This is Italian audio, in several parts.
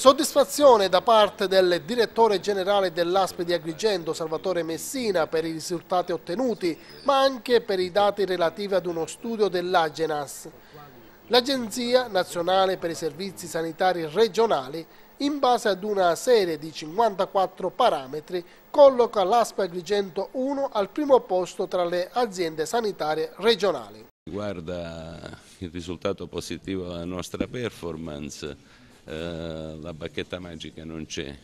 Soddisfazione da parte del direttore generale dell'ASP di Agrigento, Salvatore Messina, per i risultati ottenuti, ma anche per i dati relativi ad uno studio dell'Agenas. L'Agenzia Nazionale per i Servizi Sanitari Regionali, in base ad una serie di 54 parametri, colloca l'ASP Agrigento 1 al primo posto tra le aziende sanitarie regionali. Riguarda il risultato positivo alla nostra performance, eh, la bacchetta magica non c'è.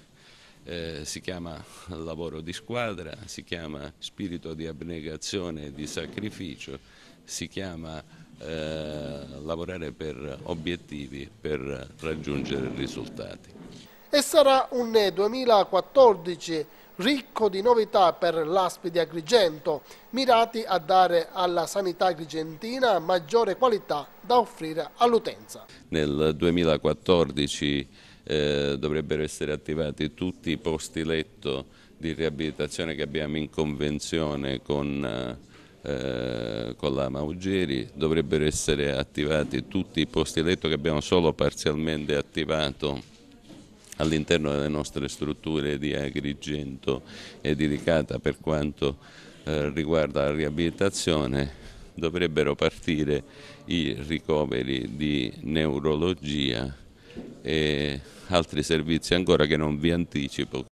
Eh, si chiama lavoro di squadra, si chiama spirito di abnegazione e di sacrificio, si chiama eh, lavorare per obiettivi, per raggiungere risultati. E sarà un 2014 eh, ricco di novità per l'ASP di Agrigento, mirati a dare alla sanità agrigentina maggiore qualità da offrire all'utenza. Nel 2014 eh, dovrebbero essere attivati tutti i posti letto di riabilitazione che abbiamo in convenzione con... Eh, con la Maugeri, dovrebbero essere attivati tutti i posti letto che abbiamo solo parzialmente attivato all'interno delle nostre strutture di Agrigento e di Ricata per quanto eh, riguarda la riabilitazione dovrebbero partire i ricoveri di neurologia e altri servizi ancora che non vi anticipo